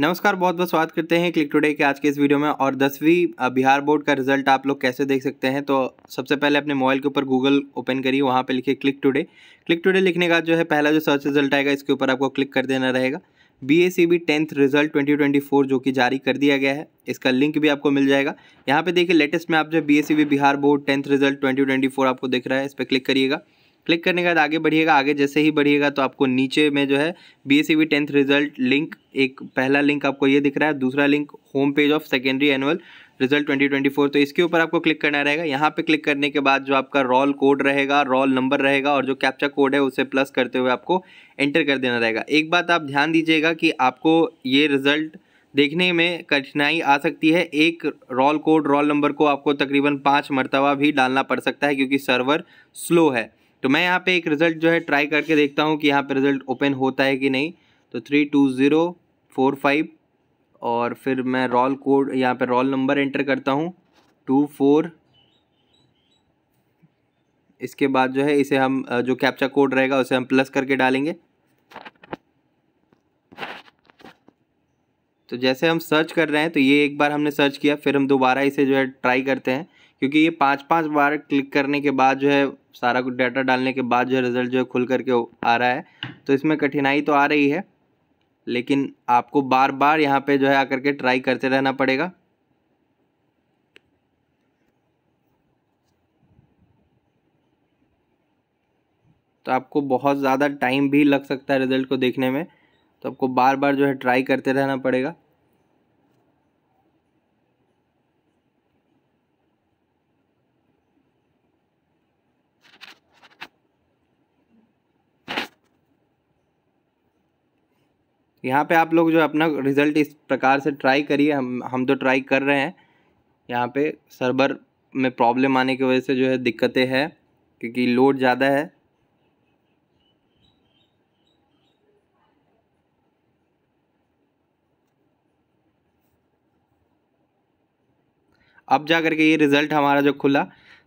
नमस्कार बहुत बहुत स्वागत करते हैं क्लिक टुडे के आज के इस वीडियो में और दसवीं बिहार बोर्ड का रिजल्ट आप लोग कैसे देख सकते हैं तो सबसे पहले अपने मोबाइल के ऊपर गूगल ओपन करिए वहाँ पे लिखिए क्लिक टुडे क्लिक टुडे लिखने का जो है पहला जो सर्च रिजल्ट आएगा इसके ऊपर आपको क्लिक कर देना रहेगा B A C B tenth result twenty twenty four जो कि जारी कर दिया गया है इसका लिंक भी आपको मिल जाएगा यहाँ पे देखिए लेटेस्ट में आप जो B S C B Bihar board tenth result twenty twenty four आपको देख रहा है इस पर क्लिक करिएगा क्लिक करने के बाद आगे बढ़िएगा आगे जैसे ही बढ़िएगा तो आपको नीचे में जो है B S e tenth result link एक पहला लिंक आपको ये दिख रहा है दूसरा link home page of secondary annual result 2024 तो इसके ऊपर आपको क्लिक करना रहेगा यहाँ पे क्लिक करने के बाद जो आपका रोल कोड रहेगा रोल नंबर रहेगा और जो कैप्चा कोड है उसे प्लस करते हुए आपको एंटर कर देना रहेगा एक बात आप ध्यान दीजिएगा कि आपको ये रिज़ल्ट देखने में कठिनाई आ सकती है एक रोल कोड रोल नंबर को आपको तकरीबन पाँच मरतबा भी डालना पड़ सकता है क्योंकि सर्वर स्लो है तो मैं यहाँ पे एक रिज़ल्ट जो है ट्राई करके देखता हूँ कि यहाँ पे रिज़ल्ट ओपन होता है कि नहीं तो three two zero four five और फिर मैं रोल कोड यहाँ पे रोल नंबर एंटर करता हूँ टू फोर इसके बाद जो है इसे हम जो कैप्चा कोड रहेगा उसे हम प्लस करके डालेंगे तो जैसे हम सर्च कर रहे हैं तो ये एक बार हमने सर्च किया फिर हम दोबारा इसे जो है ट्राई करते हैं क्योंकि ये पांच पांच बार क्लिक करने के बाद जो है सारा कुछ डाटा डालने के बाद जो रिज़ल्ट जो है खुल करके आ रहा है तो इसमें कठिनाई तो आ रही है लेकिन आपको बार बार यहाँ पे जो है आकर के ट्राई करते रहना पड़ेगा तो आपको बहुत ज़्यादा टाइम भी लग सकता है रिज़ल्ट को देखने में तो आपको बार बार जो है ट्राई करते रहना पड़ेगा यहाँ पे आप लोग जो अपना रिज़ल्ट इस प्रकार से ट्राई करिए हम हम तो ट्राई कर रहे हैं यहाँ पे सर्वर में प्रॉब्लम आने की वजह से जो है दिक्कतें हैं क्योंकि लोड ज़्यादा है अब जा करके ये रिज़ल्ट हमारा जो खुला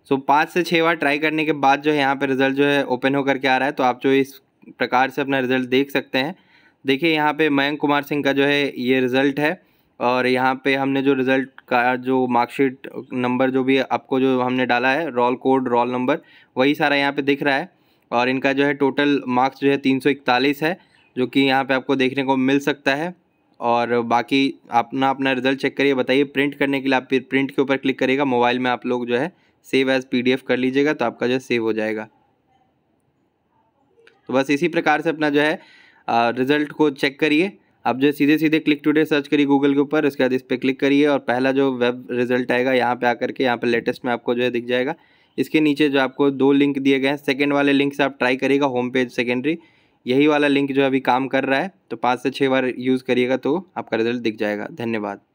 सो पाँच से छः बार ट्राई करने के बाद जो है यहाँ पे रिज़ल्ट जो है ओपन होकर के आ रहा है तो आप जो इस प्रकार से अपना रिज़ल्ट देख सकते हैं देखिए यहाँ पे मयंक कुमार सिंह का जो है ये रिज़ल्ट है और यहाँ पे हमने जो रिज़ल्ट का जो मार्कशीट नंबर जो भी आपको जो हमने डाला है रोल कोड रोल नंबर वही सारा यहाँ पे दिख रहा है और इनका जो है टोटल मार्क्स जो है तीन है जो कि यहाँ पे आपको देखने को मिल सकता है और बाकी अपना अपना रिज़ल्ट चेक करिए बताइए प्रिंट करने के लिए आप फिर प्रिंट के ऊपर क्लिक करिएगा मोबाइल में आप लोग जो है सेव एज़ पीडीएफ कर लीजिएगा तो आपका जो है सेव हो जाएगा तो बस इसी प्रकार से अपना जो है रिजल्ट को चेक करिए आप जो सीधे सीधे क्लिक टुडे सर्च करिए गूगल के ऊपर उसके बाद इस पर क्लिक करिए और पहला जो वेब रिजल्ट आएगा यहाँ पे आकर के यहाँ पे लेटेस्ट में आपको जो है दिख जाएगा इसके नीचे जो आपको दो लिंक दिए गए हैं सेकेंड वाले लिंक से आप ट्राई करिएगा होम पेज सेकेंडरी यही वाला लिंक जो अभी काम कर रहा है तो पाँच से छः बार यूज़ करिएगा तो आपका रिजल्ट दिख जाएगा धन्यवाद